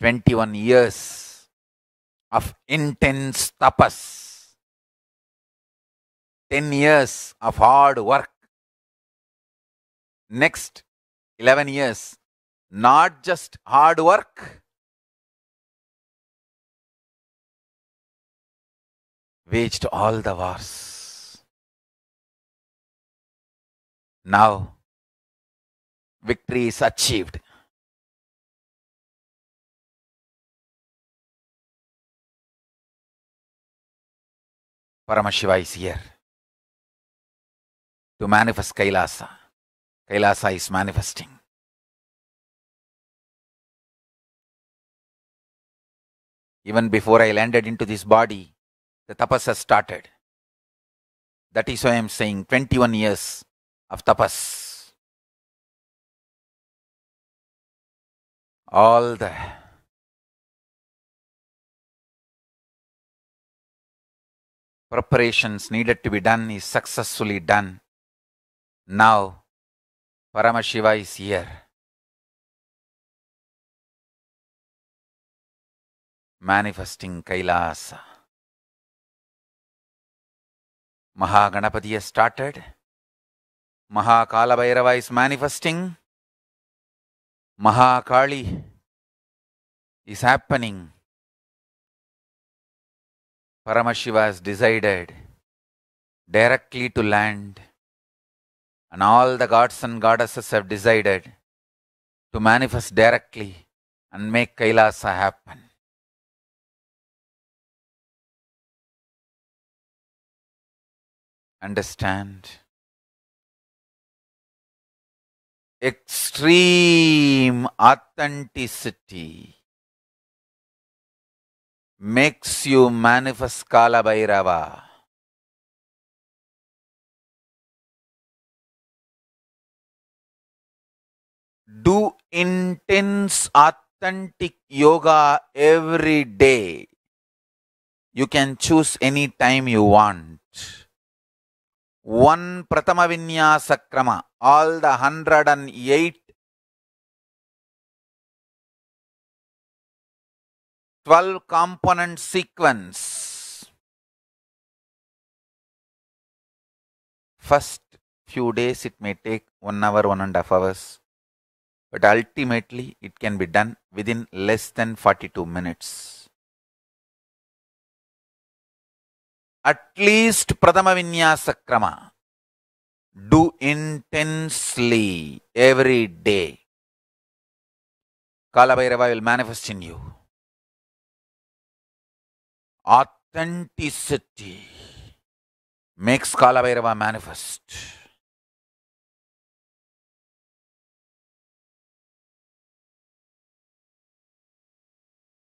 21 years of intense tapas, 10 years of hard work. Next 11 years, not just hard work, waged all the wars. Now, victory is achieved. Paramashiva is here to manifest Kailasa. Kailasa is manifesting. Even before I landed into this body, the tapas has started. That is why I am saying 21 years of tapas. All the preparations needed to be done is successfully done. Now, Paramashiva is here. Manifesting Kailasa. Mahaganapati has started. Mahakala Bhairava is manifesting. Mahakali is happening. Paramashiva has decided directly to land, and all the gods and goddesses have decided to manifest directly and make Kailasa happen. Understand? Extreme authenticity makes you manifest Kalabhairava do intense authentic yoga every day you can choose any time you want one ప్రథమ విన్యాసక్రమ all the hundred and eight 12 component sequence. First few days it may take 1 hour, 1 and a half hours. But ultimately it can be done within less than 42 minutes. At least Pradhama Vinyasa Krama. Do intensely every day. Kala will manifest in you authenticity makes Kalabairava manifest.